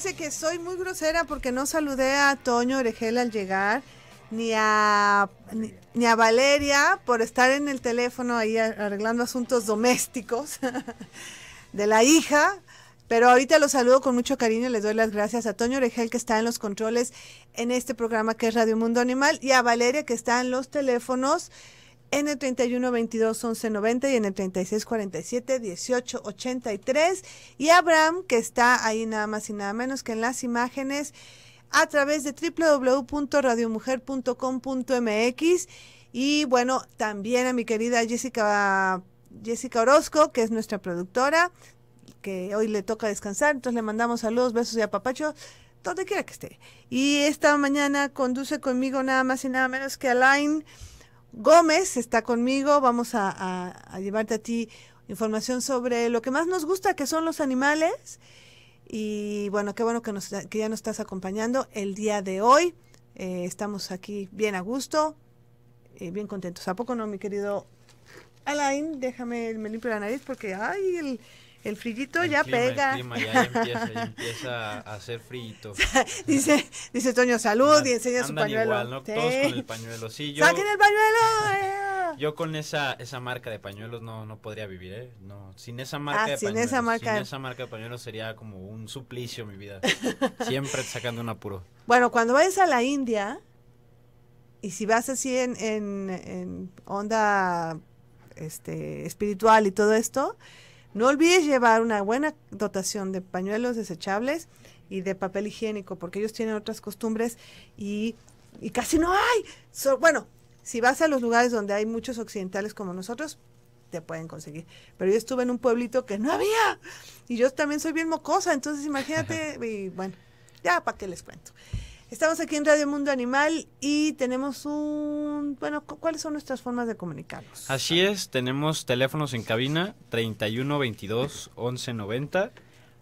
Fíjense que soy muy grosera porque no saludé a Toño Oregel al llegar, ni a, ni, a Valeria por estar en el teléfono ahí arreglando asuntos domésticos de la hija. Pero ahorita los saludo con mucho cariño, y les doy las gracias a Toño Oregel que está en los controles en este programa que es Radio Mundo Animal y a Valeria que está en los teléfonos en el 11 90 y en el 18 83 Y Abraham, que está ahí nada más y nada menos que en las imágenes, a través de www.radiomujer.com.mx. Y bueno, también a mi querida Jessica, Jessica Orozco, que es nuestra productora, que hoy le toca descansar. Entonces le mandamos saludos, besos y apapacho donde quiera que esté. Y esta mañana conduce conmigo nada más y nada menos que Alain. Gómez está conmigo. Vamos a, llevarte a ti información sobre lo que más nos gusta, que son los animales. Y bueno, qué bueno que, ya nos estás acompañando el día de hoy. Eh, estamos aquí bien a gusto, eh, bien contentos. ¿A poco no, mi querido Alain? Déjame, me limpio la nariz porque, ay, el, el frillito ya pega. El clima, ya, empieza, a hacer frillito. dice, dice Toño, salud y enseña su pañuelo. Igual, ¿no? Todos con el pañuelo. Sí, el pañuelo! yo con esa, esa marca de pañuelos no, no podría vivir, ¿eh? No, sin esa ah, marca de pañuelos. sería como un suplicio mi vida. Siempre sacando un apuro. Bueno, cuando vayas a la India y si vas así en, en, en onda este, espiritual y todo esto no olvides llevar una buena dotación de pañuelos desechables y de papel higiénico, porque ellos tienen otras costumbres y, casi no hay. bueno, si vas a los lugares donde hay muchos occidentales como nosotros, te pueden conseguir. Pero yo estuve en un pueblito que no había y yo también soy bien mocosa, entonces imagínate, y bueno, ya para qué les cuento. Estamos aquí en Radio Mundo Animal y tenemos un... Bueno, ¿cuáles son nuestras formas de comunicarnos? Así es, tenemos teléfonos en cabina 3122-1190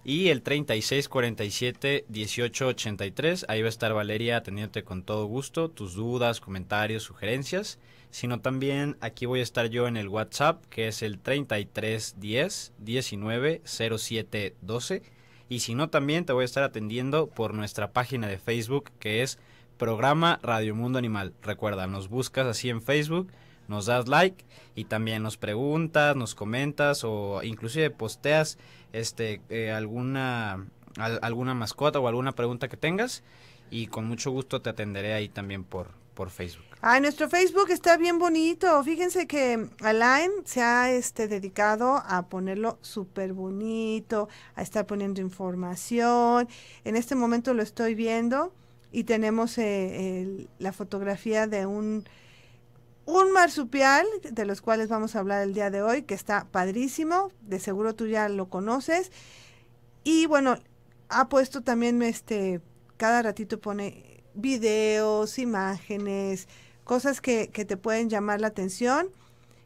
y el 3647-1883. Ahí va a estar Valeria atendiéndote con todo gusto, tus dudas, comentarios, sugerencias. Sino también aquí voy a estar yo en el WhatsApp que es el 3310-190712. 19 07 12 y si no, también te voy a estar atendiendo por nuestra página de Facebook que es Programa Radio Mundo Animal. Recuerda, nos buscas así en Facebook, nos das like y también nos preguntas, nos comentas o inclusive posteas este, eh, alguna, alguna mascota o alguna pregunta que tengas y con mucho gusto te atenderé ahí también por, por Facebook. Ah, nuestro Facebook está bien bonito. Fíjense que Alain se ha este, dedicado a ponerlo súper bonito, a estar poniendo información. En este momento lo estoy viendo y tenemos eh, la fotografía de un, un marsupial, de los cuales vamos a hablar el día de hoy, que está padrísimo. De seguro tú ya lo conoces. Y bueno, ha puesto también este, cada ratito pone videos, imágenes, cosas que, te pueden llamar la atención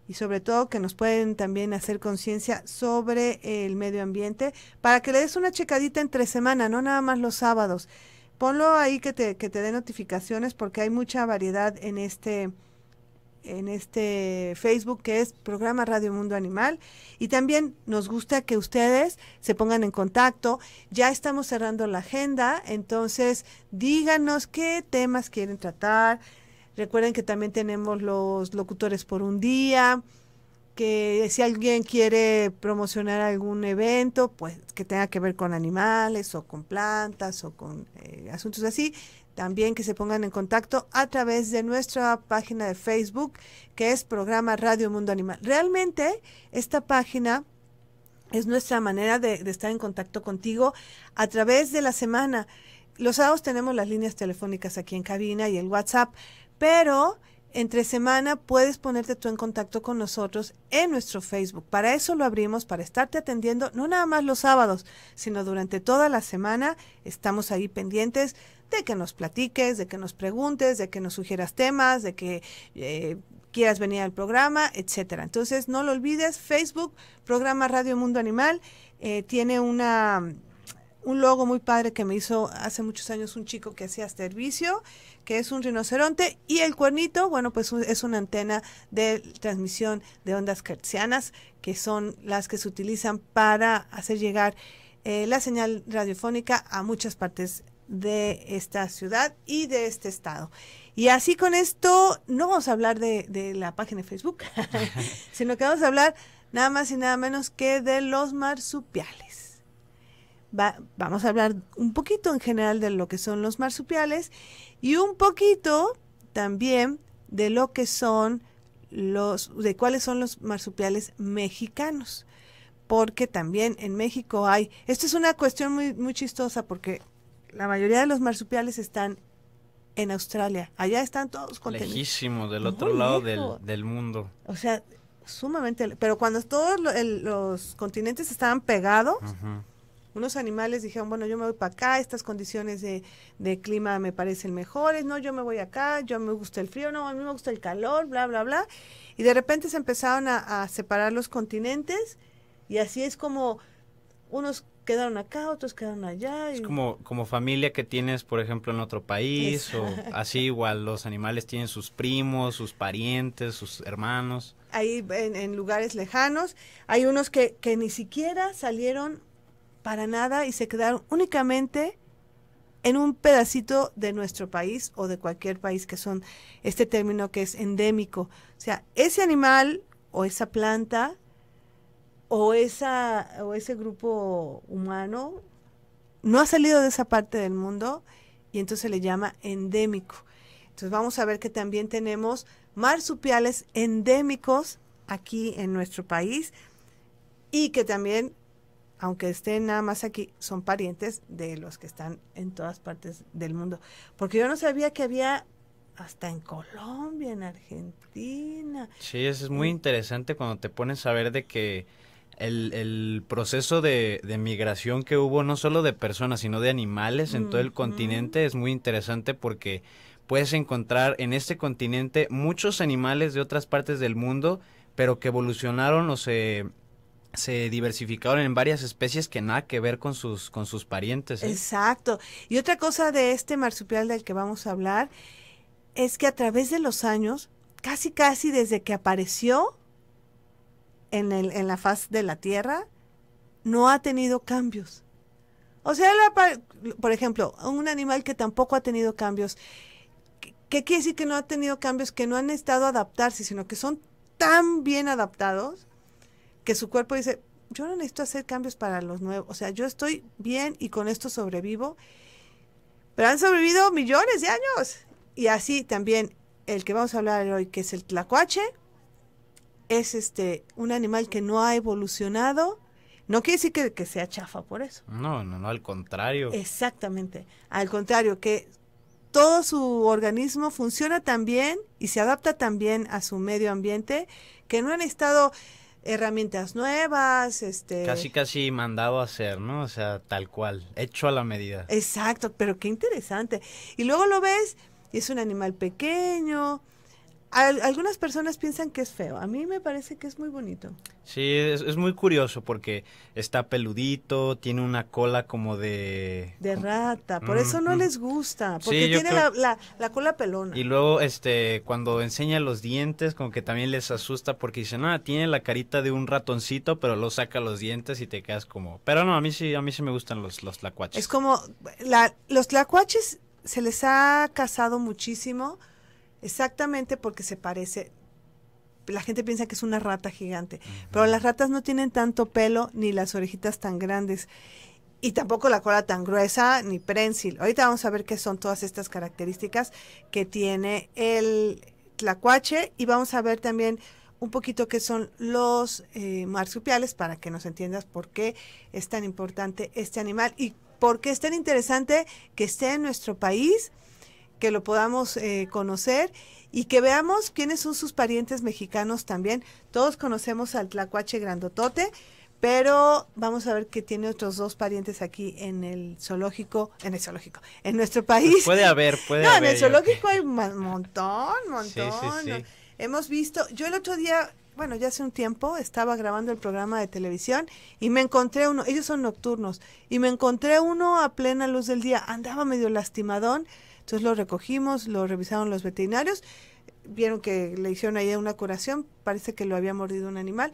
y sobre todo que nos pueden también hacer conciencia sobre el medio ambiente para que le des una checadita entre semana, no nada más los sábados. Ponlo ahí que te, que te dé notificaciones porque hay mucha variedad en este en este Facebook que es Programa Radio Mundo Animal y también nos gusta que ustedes se pongan en contacto. Ya estamos cerrando la agenda, entonces díganos qué temas quieren tratar, Recuerden que también tenemos los locutores por un día, que si alguien quiere promocionar algún evento, pues que tenga que ver con animales o con plantas o con eh, asuntos así, también que se pongan en contacto a través de nuestra página de Facebook, que es programa Radio Mundo Animal. Realmente esta página es nuestra manera de, de estar en contacto contigo a través de la semana. Los sábados tenemos las líneas telefónicas aquí en cabina y el WhatsApp, pero entre semana puedes ponerte tú en contacto con nosotros en nuestro Facebook. Para eso lo abrimos, para estarte atendiendo, no nada más los sábados, sino durante toda la semana. Estamos ahí pendientes de que nos platiques, de que nos preguntes, de que nos sugieras temas, de que eh, quieras venir al programa, etcétera. Entonces, no lo olvides, Facebook, programa Radio Mundo Animal, eh, tiene una un logo muy padre que me hizo hace muchos años un chico que hacía servicio, que es un rinoceronte, y el cuernito, bueno, pues es una antena de transmisión de ondas cartesianas, que son las que se utilizan para hacer llegar eh, la señal radiofónica a muchas partes de esta ciudad y de este estado. Y así con esto no vamos a hablar de la página de Facebook, sino que vamos a hablar nada más y nada menos que de los marsupiales vamos a hablar un poquito en general de lo que son los marsupiales y un poquito también de lo que son los, de cuáles son los marsupiales mexicanos. Porque también en México hay, esto es una cuestión muy, muy chistosa porque la mayoría de los marsupiales están en Australia. Allá están todos continentes del otro lado del, mundo. O sea, sumamente. Pero cuando todos los continentes estaban pegados, unos animales dijeron, bueno, yo me voy para acá, estas condiciones de, clima me parecen mejores, no, yo me voy acá, yo me gusta el frío, no, a mí me gusta el calor, bla, bla, bla. Y de repente se empezaron a, separar los continentes y así es como unos quedaron acá, otros quedaron allá. Es como, como familia que tienes, por ejemplo, en otro país, o así igual los animales tienen sus primos, sus parientes, sus hermanos. Ahí en, en lugares lejanos, hay unos que, que ni siquiera salieron para nada y se quedaron únicamente en un pedacito de nuestro país o de cualquier país que son este término que es endémico. O sea, ese animal o esa planta o, esa, o ese grupo humano no ha salido de esa parte del mundo y entonces se le llama endémico. Entonces vamos a ver que también tenemos marsupiales endémicos aquí en nuestro país y que también aunque estén nada más aquí, son parientes de los que están en todas partes del mundo. Porque yo no sabía que había hasta en Colombia, en Argentina. Sí, eso es muy mm. interesante cuando te pones a ver de que el, proceso de, migración que hubo, no solo de personas, sino de animales en todo el continente, es muy interesante porque puedes encontrar en este continente muchos animales de otras partes del mundo, pero que evolucionaron o se se diversificaron en varias especies que nada que ver con sus, con sus parientes. ¿eh? Exacto. Y otra cosa de este marsupial del que vamos a hablar es que a través de los años, casi casi desde que apareció en, el, en la faz de la Tierra, no ha tenido cambios. O sea, por ejemplo, un animal que tampoco ha tenido cambios. ¿Qué, quiere decir que no ha tenido cambios? Que no han estado adaptándose adaptarse, sino que son tan bien adaptados que su cuerpo dice, yo no necesito hacer cambios para los nuevos, o sea, yo estoy bien y con esto sobrevivo. Pero han sobrevivido millones de años. Y así también el que vamos a hablar hoy, que es el tlacuache, es este un animal que no ha evolucionado. No quiere decir que, que sea chafa por eso. No, no, no, al contrario. Exactamente. Al contrario, que todo su organismo funciona tan bien y se adapta tan bien a su medio ambiente que no han estado herramientas nuevas, este... Casi, casi mandado a hacer, ¿no? O sea, tal cual, hecho a la medida. Exacto, pero qué interesante. Y luego lo ves, y es un animal pequeño, algunas personas piensan que es feo, a mí me parece que es muy bonito. Sí, es, muy curioso porque está peludito, tiene una cola como de... De rata, por mm, eso no mm. les gusta, porque tiene la, cola pelona. Y luego, este, cuando enseña los dientes, como que también les asusta porque dicen, ah, tiene la carita de un ratoncito, pero lo saca los dientes y te quedas como... Pero no, a mí sí, a mí sí me gustan los, los tlacuaches. Es como, la, los tlacuaches se les ha casado muchísimo Exactamente porque se parece la gente piensa que es una rata gigante, pero las ratas no tienen tanto pelo ni las orejitas tan grandes y tampoco la cola tan gruesa ni prensil. Ahorita vamos a ver qué son todas estas características que tiene el tlacuache y vamos a ver también un poquito qué son los eh, marsupiales para que nos entiendas por qué es tan importante este animal y por qué es tan interesante que esté en nuestro país que lo podamos eh, conocer y que veamos quiénes son sus parientes mexicanos también. Todos conocemos al tlacuache grandotote, pero vamos a ver que tiene otros dos parientes aquí en el zoológico, en el zoológico, en nuestro pues país. puede haber, puede haber. No, en el zoológico hay un montón, montón. Hemos visto, yo el otro día, bueno, ya hace un tiempo, estaba grabando el programa de televisión y me encontré uno, ellos son nocturnos, y me encontré uno a plena luz del día, andaba medio lastimadón, entonces lo recogimos, lo revisaron los veterinarios, vieron que le hicieron ahí una curación, parece que lo había mordido un animal,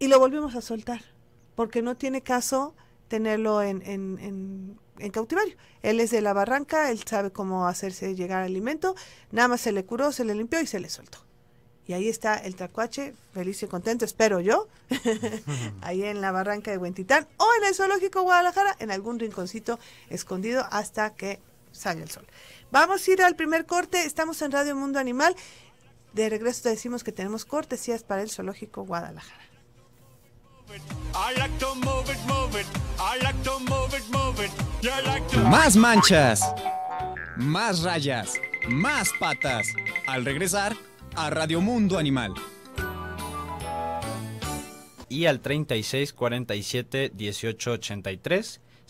y lo volvimos a soltar, porque no tiene caso tenerlo en, en, cautiverio. Él es de la barranca, él sabe cómo hacerse llegar alimento, nada más se le curó, se le limpió y se le soltó. Y ahí está el tacuache, feliz y contento, espero yo, ahí en la barranca de Huentitán o en el zoológico Guadalajara, en algún rinconcito escondido hasta que sale el sol. Vamos a ir al primer corte, estamos en Radio Mundo Animal. De regreso te decimos que tenemos cortesías para el Zoológico Guadalajara. Más manchas, más rayas, más patas. Al regresar a Radio Mundo Animal y al 36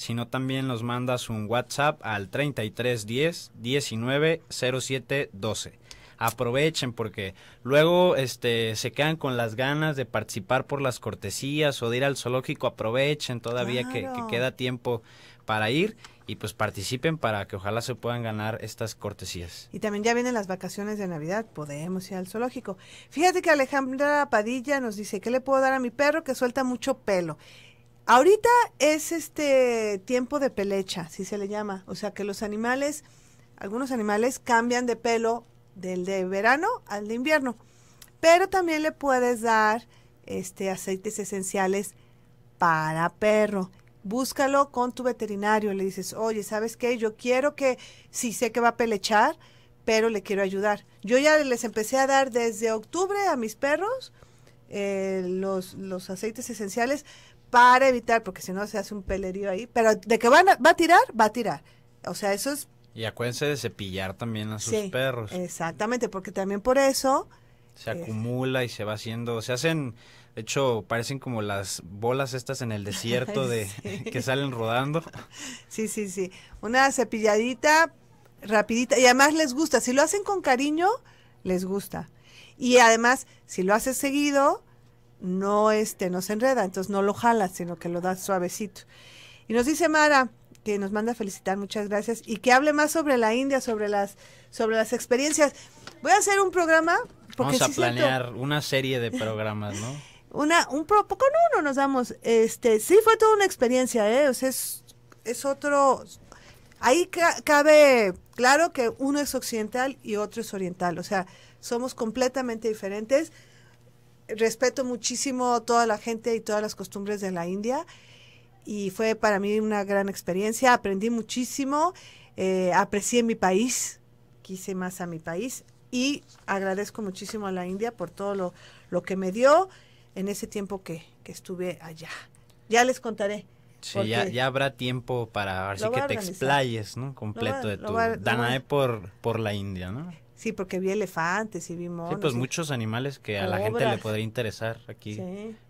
sino también nos mandas un WhatsApp al 3310 190712 Aprovechen porque luego este se quedan con las ganas de participar por las cortesías o de ir al zoológico, aprovechen todavía que, que queda tiempo para ir y pues participen para que ojalá se puedan ganar estas cortesías. Y también ya vienen las vacaciones de Navidad, podemos ir al zoológico. Fíjate que Alejandra Padilla nos dice, ¿qué le puedo dar a mi perro que suelta mucho pelo? Ahorita es este tiempo de pelecha, si se le llama. O sea que los animales, algunos animales cambian de pelo del de verano al de invierno. Pero también le puedes dar este, aceites esenciales para perro. Búscalo con tu veterinario. Le dices, oye, ¿sabes qué? Yo quiero que, sí sé que va a pelechar, pero le quiero ayudar. Yo ya les empecé a dar desde octubre a mis perros eh, los, los aceites esenciales para evitar, porque si no se hace un pelerío ahí, pero de que van a, va a tirar, va a tirar. O sea, eso es... Y acuérdense de cepillar también a sus perros. Exactamente, porque también por eso... Se acumula y se va haciendo, se hacen, de hecho, parecen como las bolas estas en el desierto de que salen rodando. Sí, sí, sí. Una cepilladita rapidita y además les gusta. Si lo hacen con cariño, les gusta. Y además, si lo haces seguido, no, este, no enreda, entonces no lo jalas sino que lo das suavecito. Y nos dice Mara, que nos manda felicitar, muchas gracias, y que hable más sobre la India, sobre las, sobre las experiencias. Voy a hacer un programa. Porque Vamos a planear una serie de programas, ¿no? una, un poco no, no nos damos. Este, sí fue toda una experiencia, ¿eh? es, es otro. Ahí cabe claro que uno es occidental y otro es oriental. O sea, somos completamente diferentes respeto muchísimo toda la gente y todas las costumbres de la India y fue para mí una gran experiencia, aprendí muchísimo, eh, aprecié mi país, quise más a mi país y agradezco muchísimo a la India por todo lo, que me dio en ese tiempo que, estuve allá. Ya les contaré. Sí, ya, habrá tiempo para que te explayes, ¿no? Completo de tu Danae por, por la India, ¿no? Sí, porque vi elefantes y vi monos. Sí, pues muchos animales que a la gente le podría interesar aquí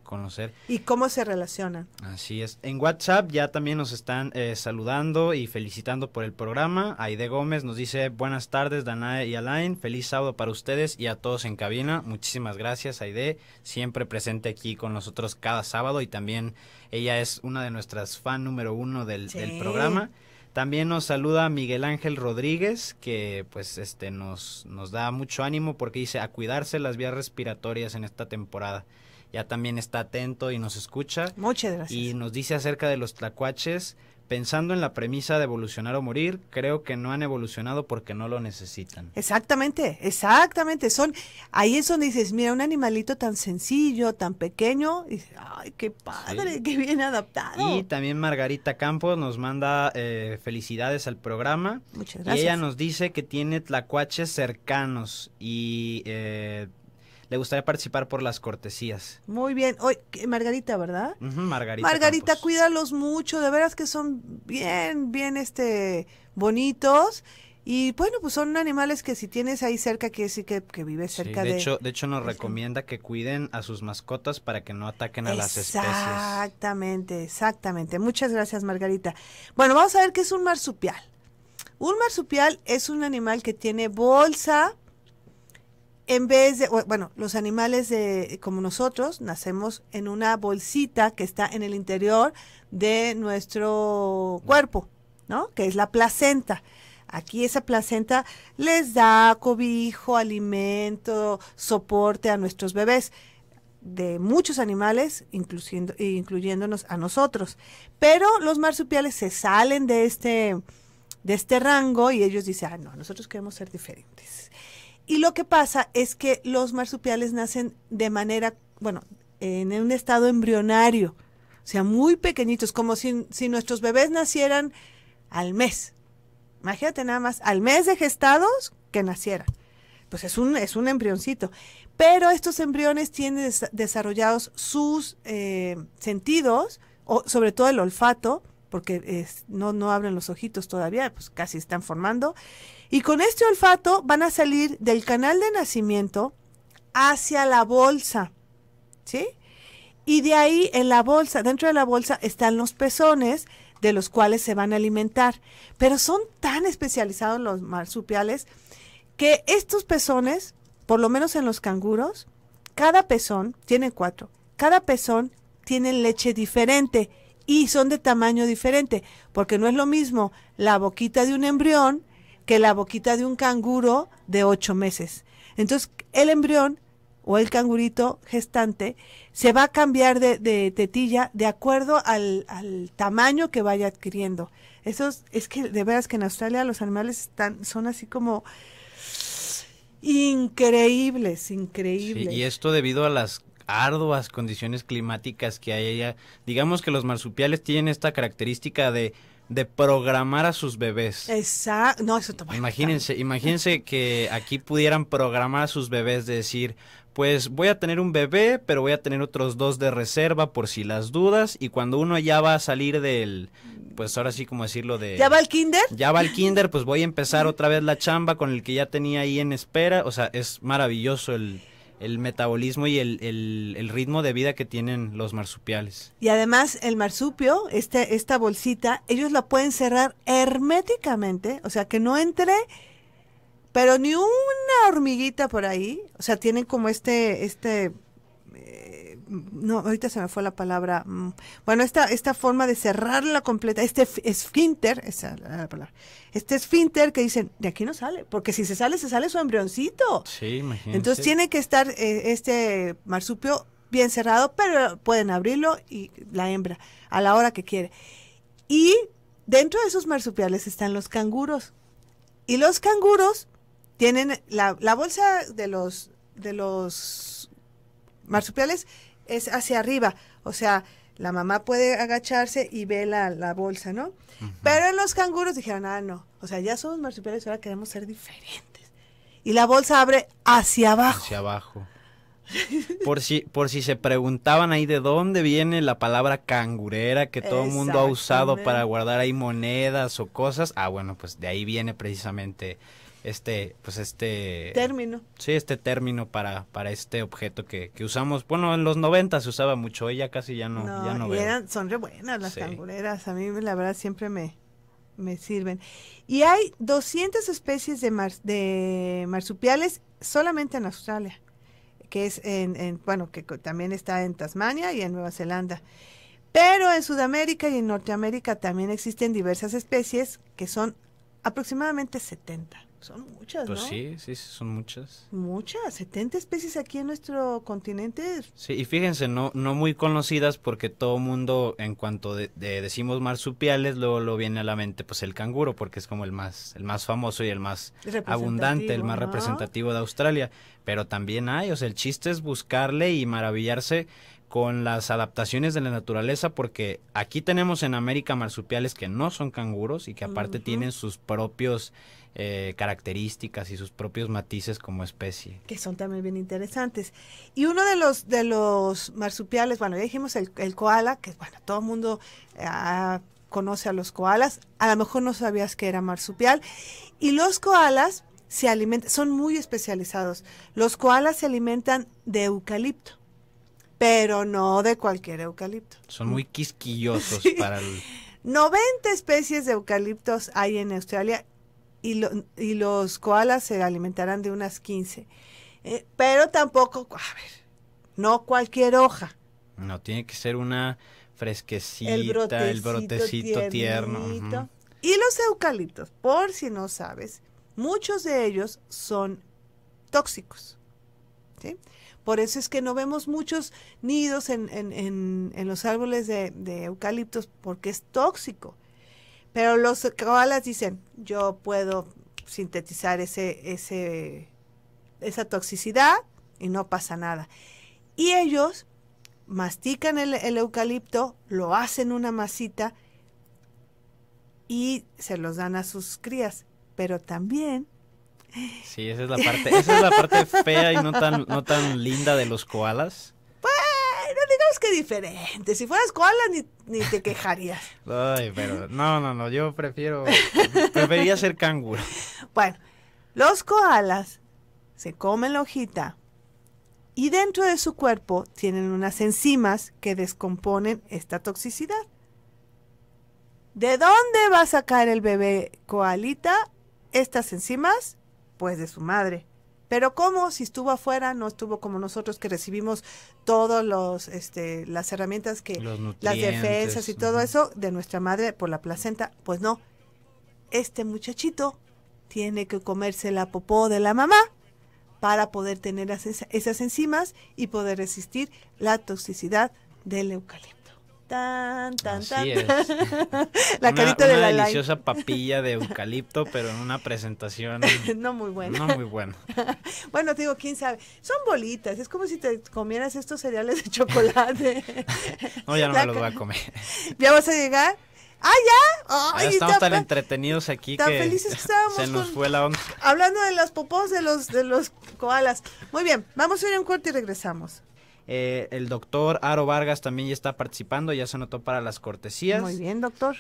conocer. ¿Y cómo se relacionan? Así es. En WhatsApp ya también nos están eh, saludando y felicitando por el programa. Aide Gómez nos dice, buenas tardes Danae y Alain, feliz sábado para ustedes y a todos en cabina. Muchísimas gracias Aide, siempre presente aquí con nosotros cada sábado y también ella es una de nuestras fan número uno del, del programa. También nos saluda Miguel Ángel Rodríguez, que pues este nos, nos da mucho ánimo porque dice a cuidarse las vías respiratorias en esta temporada. Ya también está atento y nos escucha. Muchas gracias. Y nos dice acerca de los tlacuaches, pensando en la premisa de evolucionar o morir, creo que no han evolucionado porque no lo necesitan. Exactamente, exactamente. Son, ahí es donde dices, mira, un animalito tan sencillo, tan pequeño, y, ay, qué padre, qué bien adaptado. Y también Margarita Campos nos manda eh, felicidades al programa. Muchas gracias. ella nos dice que tiene tlacuaches cercanos y eh, le gustaría participar por las cortesías. Muy bien. Hoy, Margarita, ¿verdad? Margarita. Margarita, cuídalos mucho, de veras que son bien, bien este bonitos. Y bueno, pues son animales que si tienes ahí cerca, quiere decir que, que vives cerca de, de... Hecho, de hecho, nos pues, recomienda que cuiden a sus mascotas para que no ataquen a las especies. Exactamente, exactamente. Muchas gracias, Margarita. Bueno, vamos a ver qué es un marsupial. Un marsupial es un animal que tiene bolsa en vez de, bueno, los animales como nosotros nacemos en una bolsita que está en el interior de nuestro cuerpo, ¿no? Que es la placenta. Aquí esa placenta les da cobijo, alimento, soporte a nuestros bebés de muchos animales, incluyendo, incluyéndonos a nosotros. Pero los marsupiales se salen de este, de este rango y ellos dicen, ah, no, nosotros queremos ser diferentes. Y lo que pasa es que los marsupiales nacen de manera, bueno, en un estado embrionario, o sea, muy pequeñitos, como si, nuestros bebés nacieran al mes. Imagínate nada más, al mes de gestados que nacieran. Pues es un, es un embrioncito. Pero estos embriones tienen desarrollados sus eh, sentidos, o sobre todo el olfato, porque no, no abren los ojitos todavía, pues casi están formando. Y con este olfato van a salir del canal de nacimiento hacia la bolsa, ¿sí? Y de ahí en la bolsa, dentro de la bolsa están los pezones de los cuales se van a alimentar. Pero son tan especializados los marsupiales que estos pezones, por lo menos en los canguros, cada pezón, tiene cuatro, cada pezón tiene leche diferente y son de tamaño diferente, porque no es lo mismo la boquita de un embrión que la boquita de un canguro de ocho meses. Entonces, el embrión o el cangurito gestante se va a cambiar de, de tetilla de acuerdo al, tamaño que vaya adquiriendo. Eso es, que de veras que en Australia los animales están, son así como increíbles, increíbles. y esto debido a las arduas condiciones climáticas que hay allá. Digamos que los marsupiales tienen esta característica de de programar a sus bebés. Exacto. No, eso Imagínense, imagínense que aquí pudieran programar a sus bebés, de decir, pues voy a tener un bebé, pero voy a tener otros dos de reserva por si las dudas. Y cuando uno ya va a salir del, pues ahora sí como decirlo de... ¿Ya va al kinder? Ya va al kinder, pues voy a empezar otra vez la chamba con el que ya tenía ahí en espera. O sea, es maravilloso el el metabolismo y el, el, ritmo de vida que tienen los marsupiales. Y además el marsupio, este, esta bolsita, ellos la pueden cerrar herméticamente, o sea, que no entre, pero ni una hormiguita por ahí, o sea, tienen como este, este no, ahorita se me fue la palabra, mm, bueno, esta, esta forma de cerrarla completa, este esfínter, esa la palabra, este esfínter que dicen, de aquí no sale, porque si se sale, se sale su embrioncito. Sí, Entonces tiene que estar eh, este marsupio bien cerrado, pero pueden abrirlo y la hembra a la hora que quiere. Y dentro de esos marsupiales están los canguros. Y los canguros tienen la, la bolsa de los, de los marsupiales es hacia arriba, o sea, la mamá puede agacharse y ve la, bolsa, ¿no? Pero en los canguros dijeron, ah, no, o sea, ya somos marsupiales, ahora queremos ser diferentes. Y la bolsa abre hacia abajo. Hacia abajo. Por si, por si se preguntaban ahí de dónde viene la palabra cangurera que todo el mundo ha usado para guardar ahí monedas o cosas, ah, bueno, pues de ahí viene precisamente este, pues este... Término. Sí, este término para, para este objeto que, usamos. Bueno, en los 90 se usaba mucho, ella casi ya no, ya no son re buenas las sí. a mí la verdad siempre me, sirven. Y hay 200 especies de, de marsupiales solamente en Australia, que es en, bueno, que también está en Tasmania y en Nueva Zelanda. Pero en Sudamérica y en Norteamérica también existen diversas especies que son aproximadamente 70. Son muchas, pues sí, sí, son muchas. Muchas, 70 especies aquí en nuestro continente. Sí, y fíjense, no, no muy conocidas porque todo mundo, en cuanto de, de decimos marsupiales, luego lo viene a la mente, pues el canguro, porque es como el más, el más famoso y el más abundante, el más representativo de Australia. Pero también hay, o sea, el chiste es buscarle y maravillarse con las adaptaciones de la naturaleza, porque aquí tenemos en América marsupiales que no son canguros y que aparte tienen sus propios eh, características y sus propios matices como especie. Que son también bien interesantes. Y uno de los, de los marsupiales, bueno, ya dijimos el, koala, que bueno, todo el mundo ah, conoce a los koalas, a lo mejor no sabías que era marsupial, y los koalas se alimentan, son muy especializados. Los koalas se alimentan de eucalipto pero no de cualquier eucalipto. Son muy quisquillosos para el... 90 especies de eucaliptos hay en Australia y, y los koalas se alimentarán de unas 15. Eh, pero tampoco, a ver, no cualquier hoja. No, tiene que ser una fresquecita, el brotecito, tierno. Y los eucaliptos, por si no sabes, muchos de ellos son tóxicos. ¿sí? Por eso es que no vemos muchos nidos en, los árboles de, eucaliptos porque es tóxico. Pero los koalas dicen, yo puedo sintetizar ese, ese, esa toxicidad y no pasa nada. Y ellos mastican el, el eucalipto, lo hacen una masita y se los dan a sus crías. Pero también Sí, esa es la parte, la parte fea y no tan, no tan linda de los koalas. Bueno, digamos que diferente. Si fueras koala ni, ni te quejarías. Ay, pero no, no, no, yo prefiero, prefería ser canguro. Bueno, los koalas se comen la hojita y dentro de su cuerpo tienen unas enzimas que descomponen esta toxicidad. ¿De dónde va a sacar el bebé koalita estas enzimas? Pues de su madre. Pero ¿cómo? Si estuvo afuera, no estuvo como nosotros que recibimos todos los, este, las herramientas que, las defensas y todo eso de nuestra madre por la placenta. Pues no, este muchachito tiene que comerse la popó de la mamá para poder tener esas enzimas y poder resistir la toxicidad del eucalipto tan, tan, la carita de la deliciosa papilla de eucalipto, pero en una presentación. no muy buena. No muy buena. bueno, te digo, quién sabe. Son bolitas, es como si te comieras estos cereales de chocolate. no, ya no me los voy a comer. ¿Ya vas a llegar? ¡Ah, ya! estamos tan, entretenidos aquí tan que estábamos se nos fue la onda. Hablando de las popós de los, de los koalas. Muy bien, vamos a ir un corte y regresamos. Eh, el doctor Aro Vargas también ya está participando, ya se anotó para las cortesías. Muy bien, doctor.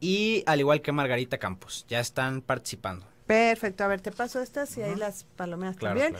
Y al igual que Margarita Campos, ya están participando. Perfecto, a ver, te paso estas y ahí las palomeas también.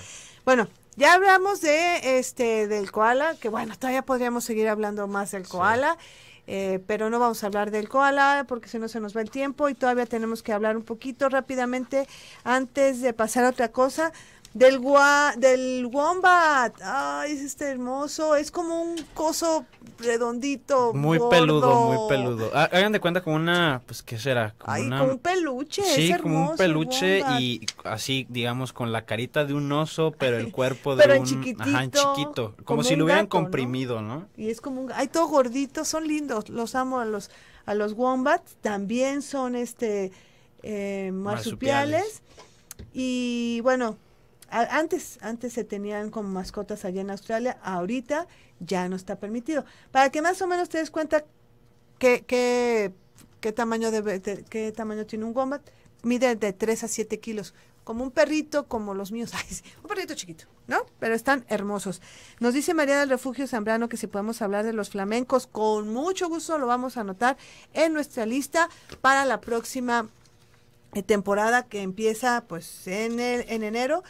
Bueno, ya hablamos de este del koala, que bueno, todavía podríamos seguir hablando más del koala. Eh, pero no vamos a hablar del koala porque si no se nos va el tiempo y todavía tenemos que hablar un poquito rápidamente antes de pasar a otra cosa del, gua, del wombat. Ay, es este hermoso. Es como un coso redondito. Muy peludo, muy peludo. Hagan de cuenta como una, pues, ¿qué será? Como, Ay, como un peluche. Sí, como un peluche y así, digamos, con la carita de un oso, pero el cuerpo de pero un... Chiquitito, Ajá, en chiquito. Como, si lo hubieran comprimido, ¿no? Y es como un... hay todo gordito, son lindos. Los amo a los, a los wombats. También son, este, eh, marsupiales. Y bueno, antes, antes se tenían como mascotas allá en Australia, ahorita ya no está permitido. Para que más o menos te des cuenta qué, qué, qué tamaño, de, qué tamaño tiene un wombat, mide de 3 a 7 kilos, como un perrito, como los míos, un perrito chiquito, ¿no? Pero están hermosos. Nos dice María del Refugio Zambrano que si podemos hablar de los flamencos, con mucho gusto lo vamos a anotar en nuestra lista para la próxima eh, temporada que empieza pues en, en enero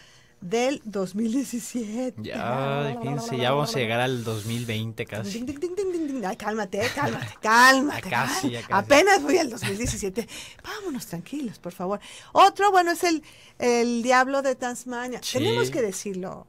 del 2017. Ya, fíjense, ah, ya vamos a llegar al 2020 casi. Ding, cálmate, cálmate, cálmate. casi, cálmate. Casi. Apenas voy al 2017. Vámonos tranquilos, por favor. Otro, bueno, es el, el Diablo de Tasmania. Tenemos que decirlo.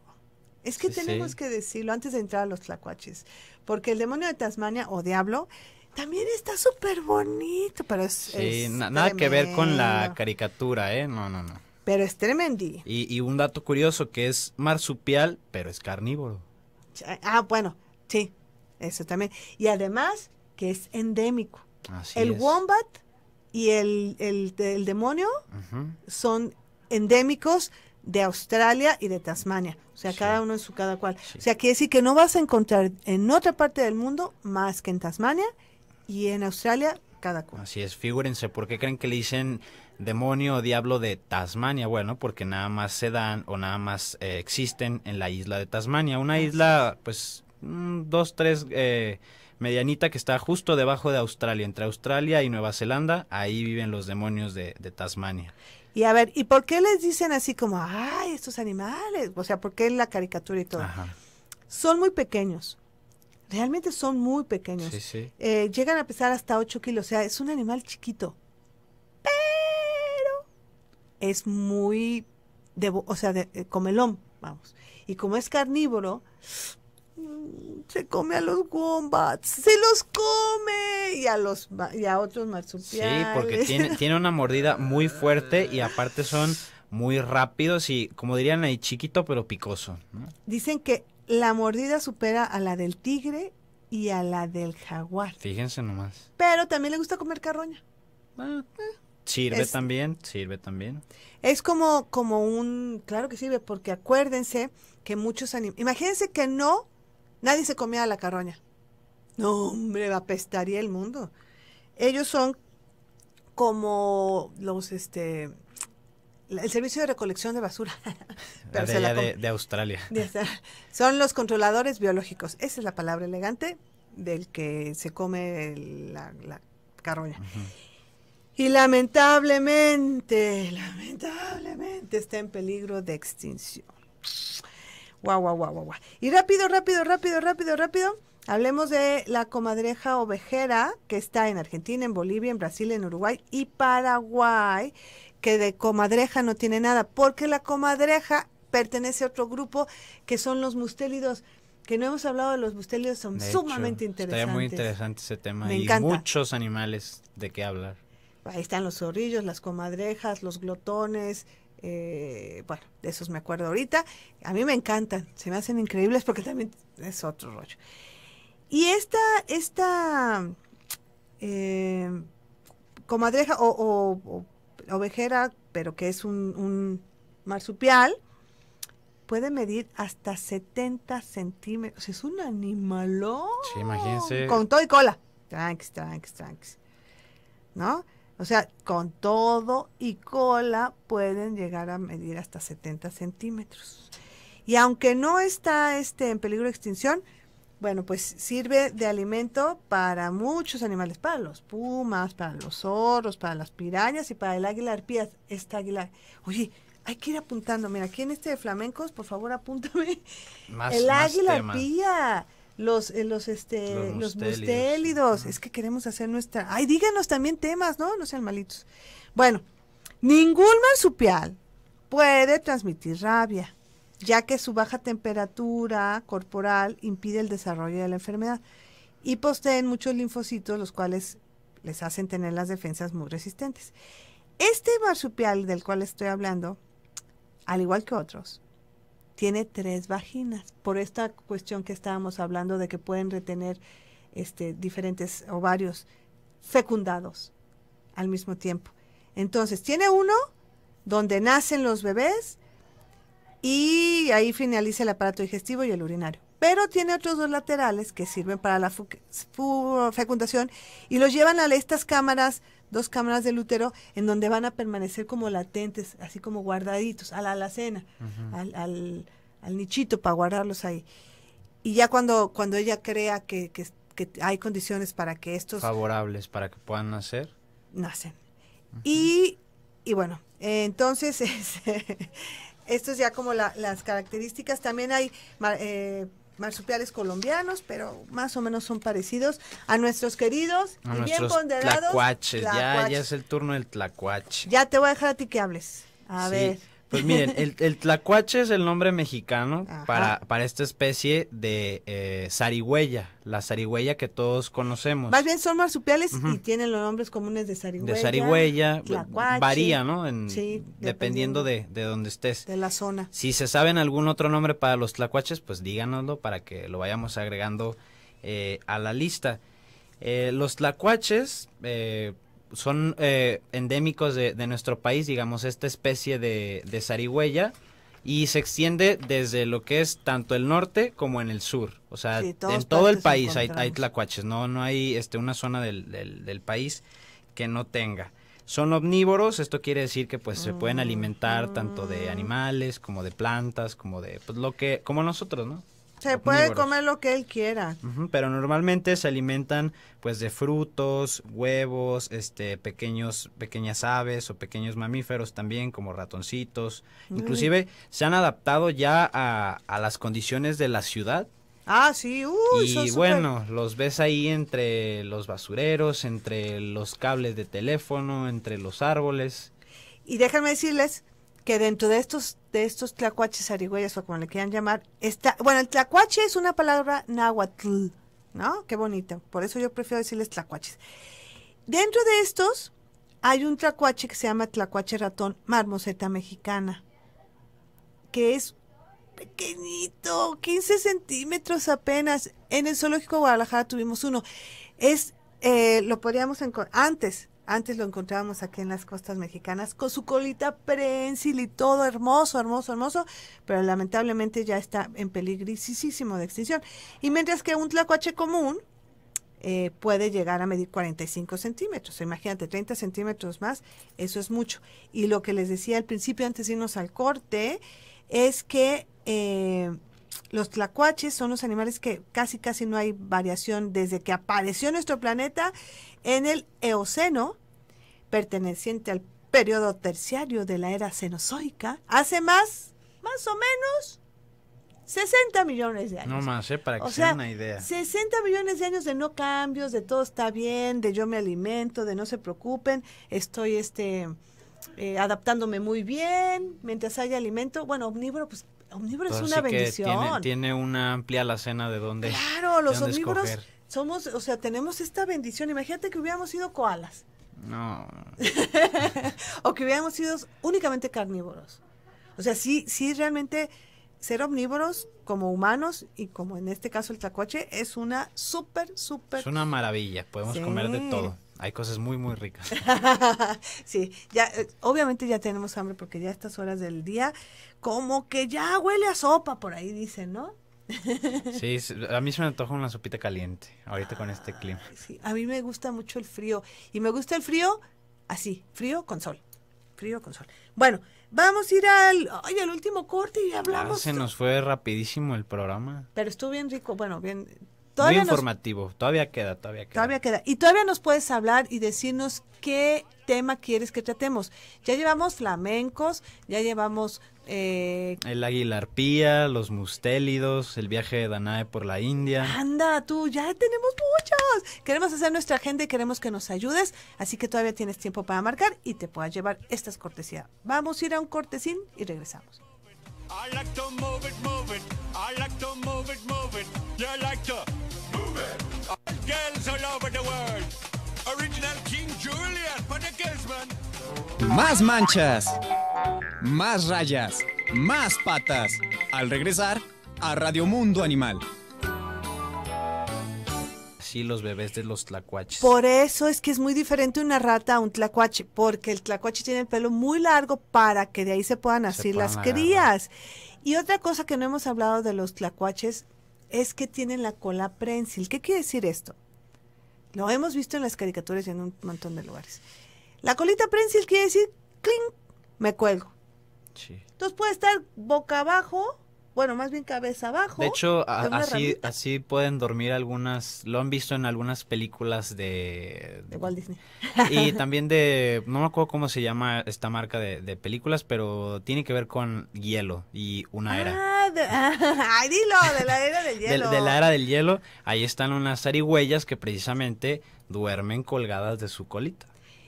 Es que tenemos que decirlo antes de entrar a los tlacuaches. Porque el demonio de Tasmania o Diablo también está súper bonito, pero es. nada que ver con la caricatura, ¿eh? No, no, no. Pero es tremendi. Y, y, un dato curioso que es marsupial, pero es carnívoro. Ah, bueno, sí, eso también. Y además que es endémico. el wombat y el, demonio son endémicos de Australia y de Tasmania. O sea, cada uno en su cada cual. O sea, quiere decir que no vas a encontrar en otra parte del mundo más que en Tasmania y en Australia cada cual. Así es, figúrense, ¿por qué creen que le dicen demonio o diablo de Tasmania, bueno, porque nada más se dan o nada más eh, existen en la isla de Tasmania, una isla pues mm, dos, tres eh, medianita que está justo debajo de Australia, entre Australia y Nueva Zelanda, ahí viven los demonios de, Tasmania. Y a ver, ¿y por qué les dicen así como, ay, estos animales? O sea, ¿por qué la caricatura y todo? Son muy pequeños. Realmente son muy pequeños. Eh, llegan a pesar hasta 8 kilos. O sea, es un animal chiquito es muy, o sea, de, eh, comelón, vamos. Y como es carnívoro, mm, se come a los wombats, se los come y a los y a otros marsupiales. Sí, porque tiene, tiene una mordida muy fuerte y aparte son muy rápidos y como dirían ahí chiquito pero picoso. Dicen que la mordida supera a la del tigre y a la del jaguar. Fíjense nomás. Pero también le gusta comer carroña. Ah, eh. Sirve también, sirve también. Es como, como un, claro que sirve, porque acuérdense que muchos animales, imagínense que no, nadie se comía la carroña. No, hombre, apestaría el mundo. Ellos son como los, este, el servicio de recolección de basura. de, de, Australia. son los controladores biológicos. Esa es la palabra elegante del que se come la, carroña y lamentablemente, lamentablemente está en peligro de extinción. Guau, guau, guau, guau. Y rápido, rápido, rápido, rápido, rápido. Hablemos de la comadreja ovejera que está en Argentina, en Bolivia, en Brasil, en Uruguay y Paraguay, que de comadreja no tiene nada, porque la comadreja pertenece a otro grupo que son los mustélidos que no hemos hablado de los mustélidos, son sumamente interesantes. Está muy interesante ese tema. y muchos animales de qué hablar ahí están los zorrillos, las comadrejas, los glotones, eh, bueno, de esos me acuerdo ahorita. A mí me encantan, se me hacen increíbles porque también es otro rollo. Y esta, esta eh, comadreja o, ovejera, pero que es un, marsupial, puede medir hasta 70 centímetros. Es un animalón. Sí, imagínense. Con todo y cola. Tranqui, tranqui, tranqui. ¿No? O sea, con todo y cola pueden llegar a medir hasta 70 centímetros. Y aunque no está este, en peligro de extinción, bueno, pues sirve de alimento para muchos animales, para los pumas, para los zorros, para las pirañas y para el águila arpía. Esta águila, oye, hay que ir apuntando. Mira, aquí en este de flamencos, por favor, apúntame. el águila arpía los eh, los este los, Es que queremos hacer nuestra. Ay, díganos también temas, ¿no? No sean malitos. Bueno, ningún marsupial puede transmitir rabia, ya que su baja temperatura corporal impide el desarrollo de la enfermedad y poseen muchos linfocitos, los cuales les hacen tener las defensas muy resistentes. Este marsupial del cual estoy hablando, al igual que otros, tiene tres vaginas. Por esta cuestión que estábamos hablando de que pueden retener este, diferentes ovarios fecundados al mismo tiempo. Entonces, tiene uno donde nacen los bebés y ahí finaliza el aparato digestivo y el urinario. Pero tiene otros dos laterales que sirven para la fecundación y los llevan a estas cámaras dos cámaras de útero en donde van a permanecer como latentes, así como guardaditos, a la alacena, al, al, nichito para guardarlos ahí. Y ya cuando, cuando ella crea que, hay condiciones para que estos... Favorables para que puedan nacer. Nacen. y, y, bueno, entonces, es, esto es ya como las características. También hay... Eh, marsupiales colombianos, pero más o menos son parecidos a nuestros queridos bien ponderados. Tlacuaches. Ya, es el turno del tlacuache. Ya te voy a dejar a ti que hables. A ver. Pues miren, el, tlacuache es el nombre mexicano para, para, esta especie de eh, zarigüeya, la zarigüeya que todos conocemos. Más bien son marsupiales y tienen los nombres comunes de zarigüeya. De zarigüeya, tlacuache, varía, ¿no? sí, dependiendo, de, de, donde estés. De la zona. Si se saben algún otro nombre para los tlacuaches, pues díganoslo para que lo vayamos agregando eh, a la lista. Eh, los tlacuaches, eh, son eh, endémicos de, de, nuestro país, digamos, esta especie de, de zarigüeya y se extiende desde lo que es tanto el norte como en el sur. O sea, en todo el país hay, hay, tlacuaches, no, no hay este, una zona del, del, país que no tenga. Son omnívoros, esto quiere decir que pues se pueden mm, alimentar tanto de mm. animales como de plantas, como de pues, lo que como nosotros, ¿no? Se puede comer lo que él quiera. pero normalmente se alimentan pues de frutos, huevos, este pequeños pequeñas aves o pequeños mamíferos también como ratoncitos. Inclusive se han adaptado ya a, las condiciones de la ciudad. Ah, sí, uy. Y bueno, los ves ahí entre los basureros, entre los cables de teléfono, entre los árboles. Y déjenme decirles que dentro de estos, de estos tlacuaches arigüeyas o como le quieran llamar, está, bueno, el tlacuache es una palabra náhuatl, ¿no? Qué bonito, por eso yo prefiero decirles tlacuaches. Dentro de estos hay un tlacuache que se llama tlacuache ratón marmoseta mexicana, que es pequeñito, 15 centímetros apenas. En el zoológico de Guadalajara tuvimos uno. Es, eh, lo podríamos encontrar, antes antes lo encontrábamos aquí en las costas mexicanas con su colita prensil y todo hermoso, hermoso, hermoso, pero lamentablemente ya está en peligrisísimo de extinción. Y mientras que un tlacuache común eh, puede llegar a medir 45 centímetros, imagínate, 30 centímetros más, eso es mucho. Y lo que les decía al principio, antes de irnos al corte, es que eh, los tlacuaches son los animales que casi casi no hay variación desde que apareció nuestro planeta en el Eoceno, perteneciente al periodo terciario de la era cenozoica, hace más, más o menos, 60 millones de años. No más, ¿eh? para que sea, una idea. 60 millones de años de no cambios, de todo está bien, de yo me alimento, de no se preocupen, estoy este eh, adaptándome muy bien, mientras haya alimento. Bueno, omnívoro, pues omnívoro es una bendición. Tiene, una amplia alacena de donde. Claro, los omnívoros somos, o sea, tenemos esta bendición. Imagínate que hubiéramos sido koalas. No. o que hubiéramos sido únicamente carnívoros. O sea, sí, sí realmente ser omnívoros como humanos y como en este caso el tacoche es una súper, súper... Es una maravilla, podemos comer de todo. Hay cosas muy, muy ricas. sí, ya, eh, obviamente ya tenemos hambre porque ya a estas horas del día, como que ya huele a sopa, por ahí dicen, ¿no? sí, a mí se me antoja una sopita caliente, ahorita con este clima. Sí, a mí me gusta mucho el frío. Y me gusta el frío así, frío con sol. Frío con sol. Bueno, vamos a ir al, al último corte y hablamos. se nos fue rapidísimo el programa. Pero estuvo bien rico, bueno, bien muy informativo, todavía queda, todavía queda. Todavía queda. Y todavía nos puedes hablar y decirnos qué tema quieres que tratemos. Ya llevamos flamencos, ya llevamos... Eh, el águila arpía, los mustélidos, el viaje de Danae por la India. Anda, tú, ya tenemos muchos. Queremos hacer nuestra agenda y queremos que nos ayudes, así que todavía tienes tiempo para marcar y te puedas llevar estas cortesías. Vamos a ir a un cortesín y regresamos. I to move it, move it. Más manchas, más rayas, más patas. Al regresar a Radio Mundo Animal. Sí, los bebés de los tlacuaches. Por eso es que es muy diferente una rata a un tlacuache, porque el tlacuache tiene el pelo muy largo para que de ahí se puedan hacer las crías. Y otra cosa que no hemos hablado de los tlacuaches es que tienen la cola prensil. ¿Qué quiere decir esto? Lo hemos visto en las caricaturas y en un montón de lugares. La colita prensil quiere decir, clink, me cuelgo. Sí. Entonces puede estar boca abajo bueno, más bien cabeza abajo. De hecho, así, así pueden dormir algunas, lo han visto en algunas películas de... De Walt Disney. Y también de, no me acuerdo cómo se llama esta marca de, películas, pero tiene que ver con hielo y una era. ah, dilo, de la era del hielo. De, de la era del hielo, ahí están unas arihuellas que precisamente duermen colgadas de su colita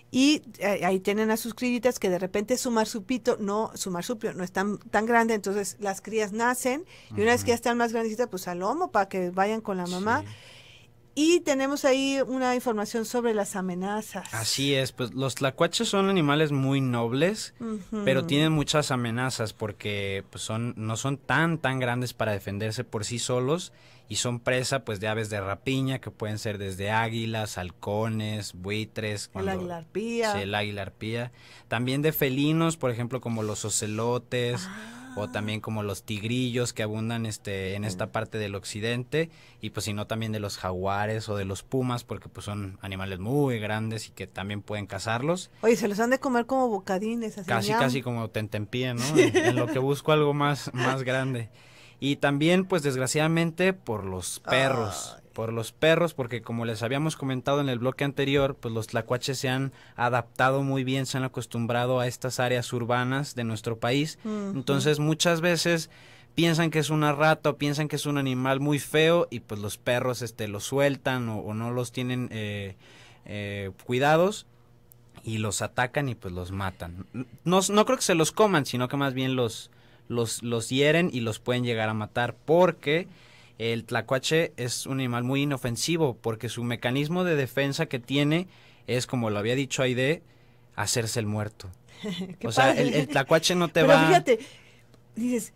y eh, ahí tienen a sus crillitas que de repente su supito no su marsupio no es tan tan grande entonces las crías nacen y una vez que ya están más grandecitas pues al lomo para que vayan con la mamá Y tenemos ahí una información sobre las amenazas. Así es, pues los tlacuaches son animales muy nobles, pero tienen muchas amenazas porque pues, son, no son tan, tan grandes para defenderse por sí solos y son presa pues de aves de rapiña que pueden ser desde águilas, halcones, buitres. con el águila Sí, el También de felinos, por ejemplo, como los ocelotes. o ah. también como los tigrillos que abundan este en esta parte del occidente y pues si no también de los jaguares o de los pumas porque pues son animales muy grandes y que también pueden cazarlos. Oye, se los han de comer como bocadines así. Casi casi como tentempié, ¿no? en, lo que busco algo más más grande. Y también, pues desgraciadamente, por los perros. Por los perros, porque como les habíamos comentado en el bloque anterior, pues los tlacuaches se han adaptado muy bien, se han acostumbrado a estas áreas urbanas de nuestro país. Entonces, muchas veces piensan que es una rata piensan que es un animal muy feo y pues los perros este, los sueltan o, no los tienen eh, eh, cuidados y los atacan y pues los matan. No, no creo que se los coman, sino que más bien los, los, los hieren y los pueden llegar a matar porque el tlacuache es un animal muy inofensivo porque su mecanismo de defensa que tiene es, como lo había dicho Aide, hacerse el muerto. o sea, el, tlacuache no te va... Fíjate, dices,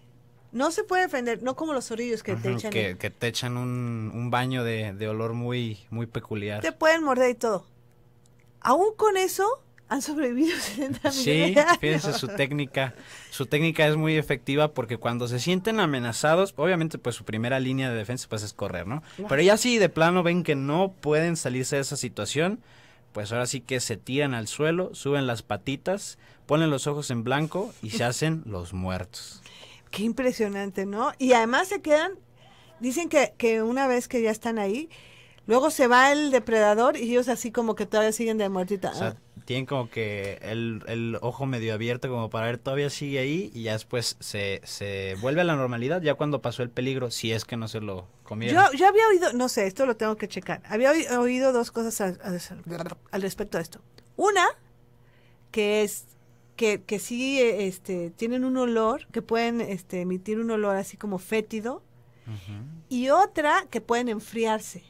no se puede defender, no como los orillos que te echan. Que, te echan un, baño de, de, olor muy, muy peculiar. Te pueden morder y todo. Aún con eso, han sobrevivido 70 Sí, fíjense su técnica. Su técnica es muy efectiva porque cuando se sienten amenazados, obviamente pues su primera línea de defensa pues es correr, ¿no? Pero ya si de plano ven que no pueden salirse de esa situación, pues ahora sí que se tiran al suelo, suben las patitas, ponen los ojos en blanco y se hacen los muertos. Qué impresionante, ¿no? Y además se quedan, dicen que, que una vez que ya están ahí, Luego se va el depredador y ellos así como que todavía siguen de muertita. O sea, tienen como que el, ojo medio abierto como para ver todavía sigue ahí y ya después se, se vuelve a la normalidad ya cuando pasó el peligro, si es que no se lo comieron. Yo, había oído, no sé, esto lo tengo que checar. Había oído dos cosas al, respecto de esto. Una, que es que, que sí e, este, tienen un olor, que pueden este, emitir un olor así como fétido. Y otra, que pueden enfriarse.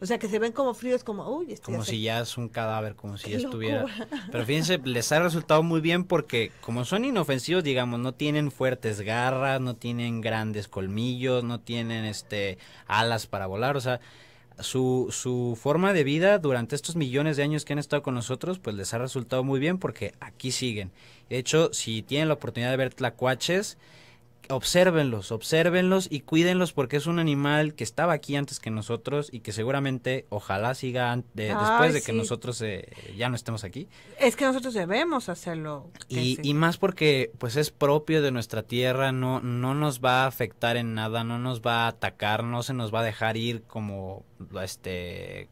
O sea, que se ven como fríos, como, uy, Como si ya es un cadáver, como si ya estuviera. Pero fíjense, les ha resultado muy bien porque, como son inofensivos, digamos, no tienen fuertes garras, no tienen grandes colmillos, no tienen este alas para volar, o sea. Su, su forma de vida durante estos millones de años que han estado con nosotros, pues les ha resultado muy bien porque aquí siguen. De hecho, si tienen la oportunidad de ver tlacuaches, obsérvenlos, obsérvenlos y cuídenlos porque es un animal que estaba aquí antes que nosotros y que seguramente ojalá siga después de que nosotros eh, ya no estemos aquí. Es que nosotros debemos hacerlo. Y, más porque pues es propio de nuestra tierra, no, no nos va a afectar en nada, no nos va a atacar, no se nos va a dejar ir como este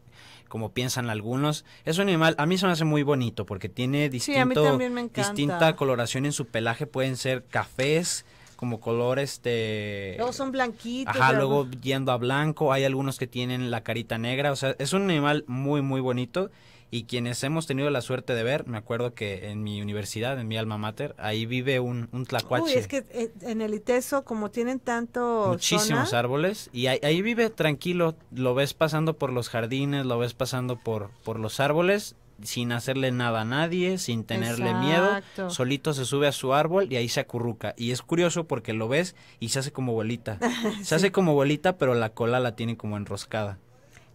como piensan algunos. Es un animal, a mí se me hace muy bonito porque tiene distinto, distinta coloración en su pelaje, pueden ser cafés, como color este... Luego son blanquitos. luego yendo a blanco, hay algunos que tienen la carita negra, o sea, es un animal muy, muy bonito y quienes hemos tenido la suerte de ver, me acuerdo que en mi universidad, en mi alma mater, ahí vive un, un tlacuache. Uy, es que eh, en el Iteso, como tienen tanto... Muchísimos árboles, y ahí, ahí, vive tranquilo, lo ves pasando por los jardines, lo ves pasando por, por los árboles, sin hacerle nada a nadie, sin tenerle miedo, solito se sube a su árbol y ahí se acurruca. Y es curioso porque lo ves y se hace como bolita. Se hace como bolita, pero la cola la tiene como enroscada.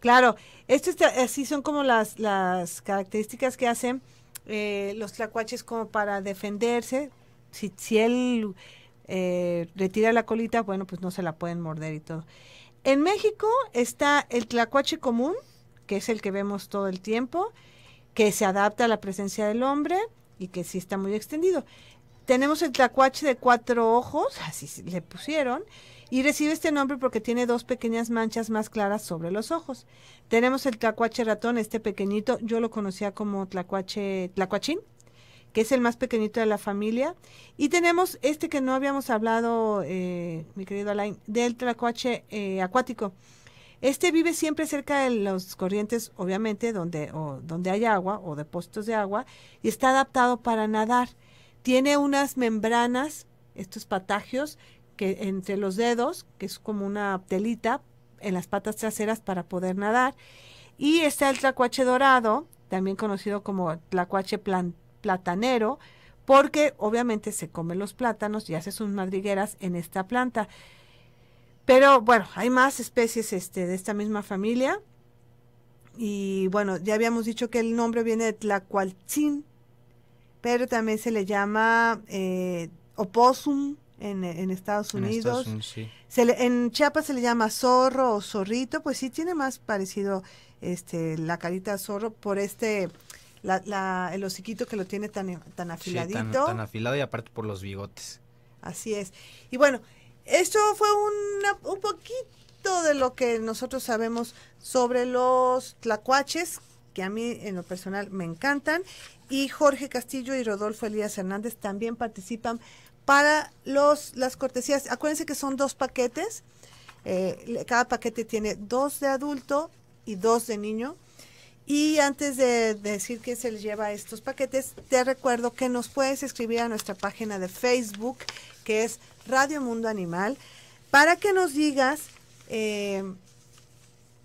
Claro, esto así son como las, las características que hacen eh, los tlacuaches como para defenderse. Si, si él eh, retira la colita, bueno, pues no se la pueden morder y todo. En México está el tlacuache común, que es el que vemos todo el tiempo, que se adapta a la presencia del hombre y que sí está muy extendido. Tenemos el tlacuache de cuatro ojos, así le pusieron, y recibe este nombre porque tiene dos pequeñas manchas más claras sobre los ojos. Tenemos el tlacuache ratón, este pequeñito, yo lo conocía como tlacuache, tlacuachín, que es el más pequeñito de la familia. Y tenemos este que no habíamos hablado, eh, mi querido Alain, del tlacuache eh, acuático, este vive siempre cerca de los corrientes, obviamente, donde, donde hay agua o depósitos de agua, y está adaptado para nadar. Tiene unas membranas, estos patagios, que entre los dedos, que es como una telita en las patas traseras para poder nadar. Y está el tlacuache dorado, también conocido como tlacuache platanero, porque obviamente se come los plátanos y hace sus madrigueras en esta planta. Pero bueno, hay más especies este, de esta misma familia. Y bueno, ya habíamos dicho que el nombre viene de Tlacualchín, pero también se le llama Oposum eh, opossum en, Estados Unidos. En, se en Chiapas se le llama zorro o zorrito, pues sí tiene más parecido este, la carita zorro por este... La, el hociquito que lo tiene tan, tan afiladito. tan afilado y aparte por los bigotes. Así es. Y bueno, esto fue un poquito de lo que nosotros sabemos sobre los tlacuaches, que a mí en lo personal me encantan, y Jorge Castillo y Rodolfo Elías Hernández también participan para los, las cortesías. Acuérdense que son dos paquetes, eh, cada paquete tiene dos de adulto y dos de niño. Y antes de decir que se les lleva estos paquetes, te recuerdo que nos puedes escribir a nuestra página de Facebook, que es Radio Mundo Animal, para que nos digas eh,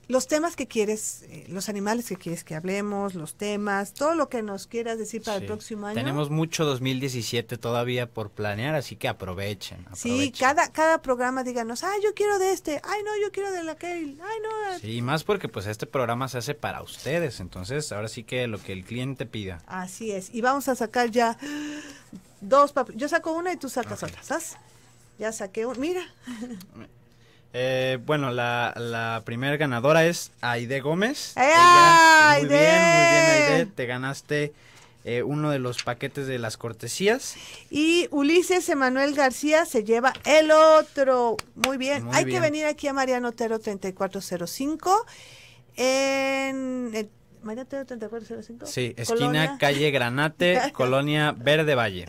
los temas que quieres, eh, los animales que quieres que hablemos, los temas, todo lo que nos quieras decir para el próximo año. Tenemos mucho 2017 todavía por planear, así que aprovechen. Sí, cada, cada programa díganos, ay, yo quiero de este, ay, no, yo quiero de la aquel, ay, no. Sí, más porque pues este programa se hace para ustedes, entonces ahora sí que lo que el cliente pida. Así es, y vamos a sacar ya dos yo saco una y tú sacas otra, ¿sabes? Ya saqué un. Mira. Eh, bueno, la, la primera ganadora es Aide Gómez. ¡Eh, bien, muy Te ganaste eh, uno de los paquetes de las cortesías. Y Ulises Emanuel García se lleva el otro. Muy bien. Hay que venir aquí a Mariano Otero 3405. En. Mariano Otero 3405. Sí, esquina calle Granate, Colonia Verde Valle.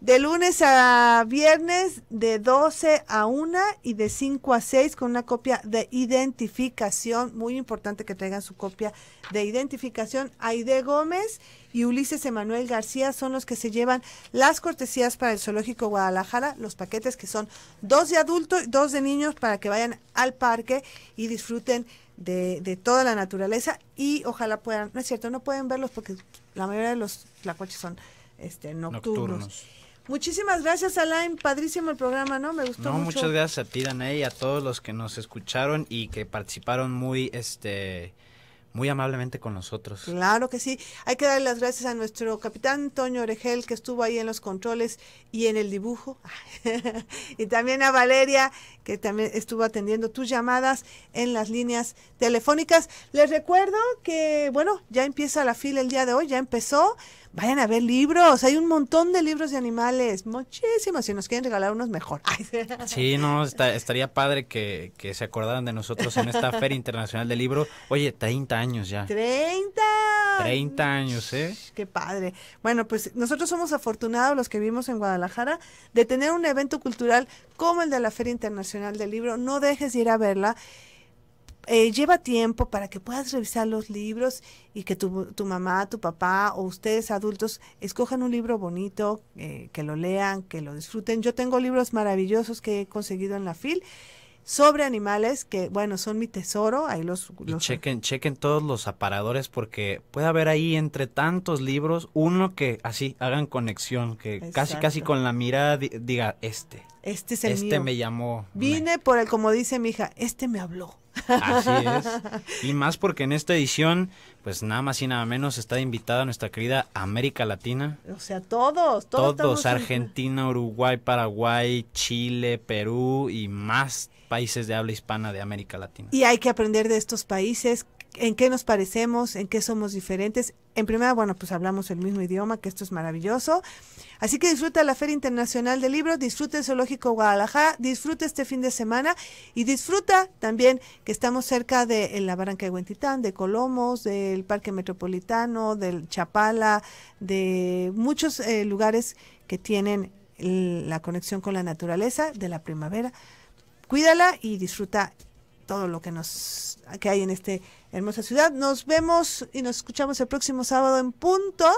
De lunes a viernes, de 12 a 1 y de 5 a 6 con una copia de identificación. Muy importante que traigan su copia de identificación. Aide Gómez y Ulises Emanuel García son los que se llevan las cortesías para el Zoológico Guadalajara, los paquetes que son dos de adultos y dos de niños para que vayan al parque y disfruten de, toda la naturaleza y ojalá puedan, no es cierto, no pueden verlos porque la mayoría de los tlacuaches son este, nocturnos. Muchísimas gracias, Alain. Padrísimo el programa, ¿no? Me gustó no, Muchas gracias a ti, Danae, y a todos los que nos escucharon y que participaron muy, este, muy amablemente con nosotros. Claro que sí. Hay que darle las gracias a nuestro capitán Toño Oregel, que estuvo ahí en los controles y en el dibujo. y también a Valeria, que también estuvo atendiendo tus llamadas en las líneas telefónicas. Les recuerdo que, bueno, ya empieza la fila el día de hoy, ya empezó. Vayan a ver libros, hay un montón de libros de animales, muchísimos. Si nos quieren regalar unos, mejor. Sí, no, estaría padre que, que, se acordaran de nosotros en esta Feria Internacional del Libro. Oye, 30 años ya. ¡30! 30 años, ¿eh? ¡Qué padre! Bueno, pues nosotros somos afortunados los que vivimos en Guadalajara de tener un evento cultural como el de la Feria Internacional del Libro. No dejes de ir a verla. Eh, lleva tiempo para que puedas revisar los libros y que tu, tu mamá, tu papá o ustedes adultos escojan un libro bonito, eh, que lo lean, que lo disfruten. Yo tengo libros maravillosos que he conseguido en la FIL sobre animales que, bueno, son mi tesoro. Ahí los, chequen, chequen todos los aparadores porque puede haber ahí entre tantos libros uno que así hagan conexión, que casi casi con la mirada diga este. Este es el Este me llamó. Vine por el, como dice mi hija, este me habló. Así es. Y más porque en esta edición, pues nada más y nada menos está invitada nuestra querida América Latina. O sea, todos, todos. Argentina, Uruguay, Paraguay, Chile, Perú y más países de habla hispana de América Latina. Y hay que aprender de estos países, en qué nos parecemos, en qué somos diferentes. En primera, bueno, pues hablamos el mismo idioma, que esto es maravilloso. Así que disfruta la Feria Internacional del Libro, disfruta el Zoológico Guadalajara, disfruta este fin de semana y disfruta también que estamos cerca de la Barranca de Huentitán, de Colomos, del Parque Metropolitano, del Chapala, de muchos eh, lugares que tienen la conexión con la naturaleza de la primavera cuídala y disfruta todo lo que nos que hay en esta hermosa ciudad. Nos vemos y nos escuchamos el próximo sábado en punto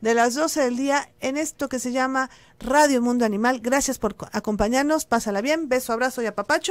de las 12 del día en esto que se llama Radio Mundo Animal. Gracias por acompañarnos. Pásala bien. Beso, abrazo y papacho.